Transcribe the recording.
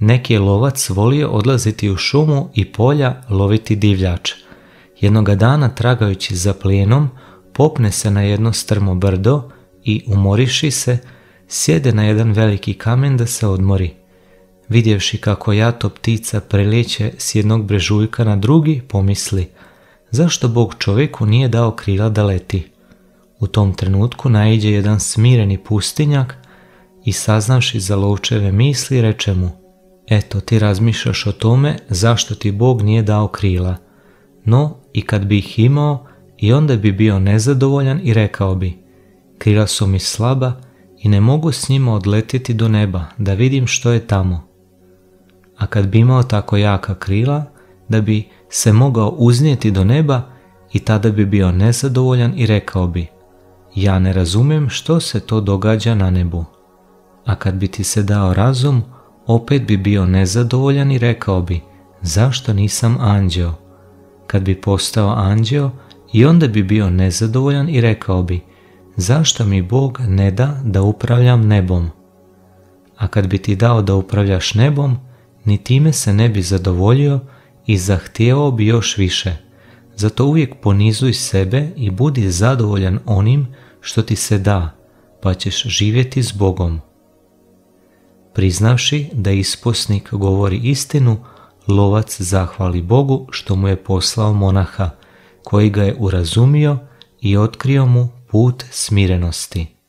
Neki je lovac volio odlaziti u šumu i polja loviti divljač. Jednoga dana tragajući za plijenom, popne se na jedno strmo brdo i umoriši se, sjede na jedan veliki kamen da se odmori. Vidjevši kako jato ptica prelijeće s jednog brežuljka na drugi, pomisli zašto Bog čovjeku nije dao krila da leti. U tom trenutku naiđe jedan smireni pustinjak i saznavši za lovčeve misli reče mu – Eto, ti razmišljaš o tome zašto ti Bog nije dao krila. No, i kad bi ih imao, i onda bi bio nezadovoljan i rekao bi Krila su mi slaba i ne mogu s njima odletjeti do neba da vidim što je tamo. A kad bi imao tako jaka krila, da bi se mogao uznijeti do neba i tada bi bio nezadovoljan i rekao bi Ja ne razumijem što se to događa na nebu. A kad bi ti se dao razum, opet bi bio nezadovoljan i rekao bi zašto nisam anđeo? Kad bi postao anđeo i onda bi bio nezadovoljan i rekao bi zašto mi Bog ne da da upravljam nebom? A kad bi ti dao da upravljaš nebom, ni time se ne bi zadovoljio i zahtijevao bi još više. Zato uvijek ponizuj sebe i budi zadovoljan onim što ti se da, pa ćeš živjeti s Bogom. Priznavši da isposnik govori istinu, lovac zahvali Bogu što mu je poslao monaha, koji ga je urazumio i otkrio mu put smirenosti.